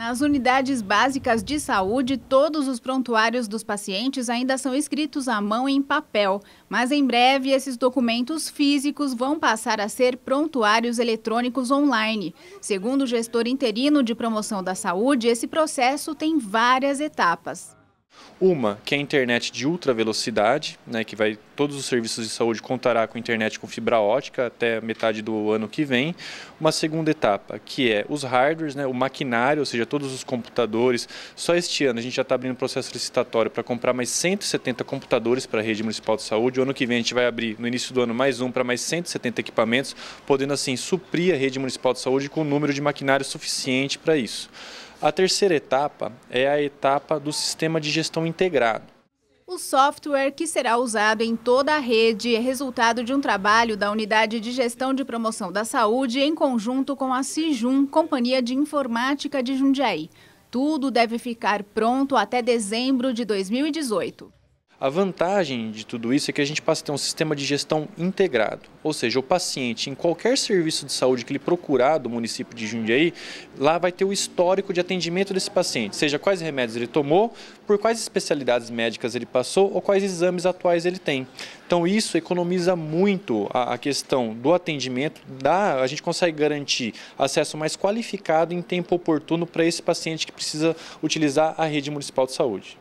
Nas unidades básicas de saúde, todos os prontuários dos pacientes ainda são escritos à mão em papel, mas em breve esses documentos físicos vão passar a ser prontuários eletrônicos online. Segundo o gestor interino de promoção da saúde, esse processo tem várias etapas. Uma, que é a internet de ultra velocidade, né, que vai todos os serviços de saúde contará com internet com fibra ótica até metade do ano que vem. Uma segunda etapa, que é os hardwares, né, o maquinário, ou seja, todos os computadores. Só este ano a gente já está abrindo processo licitatório para comprar mais 170 computadores para a rede municipal de saúde. O ano que vem a gente vai abrir, no início do ano, mais um para mais 170 equipamentos, podendo assim suprir a rede municipal de saúde com o número de maquinário suficiente para isso. A terceira etapa é a etapa do sistema de gestão integrado. O software que será usado em toda a rede é resultado de um trabalho da Unidade de Gestão de Promoção da Saúde em conjunto com a CIJUM, Companhia de Informática de Jundiaí. Tudo deve ficar pronto até dezembro de 2018. A vantagem de tudo isso é que a gente passa a ter um sistema de gestão integrado, ou seja, o paciente em qualquer serviço de saúde que ele procurar do município de Jundiaí, lá vai ter o histórico de atendimento desse paciente, seja quais remédios ele tomou, por quais especialidades médicas ele passou ou quais exames atuais ele tem. Então isso economiza muito a, a questão do atendimento, dá, a gente consegue garantir acesso mais qualificado em tempo oportuno para esse paciente que precisa utilizar a rede municipal de saúde.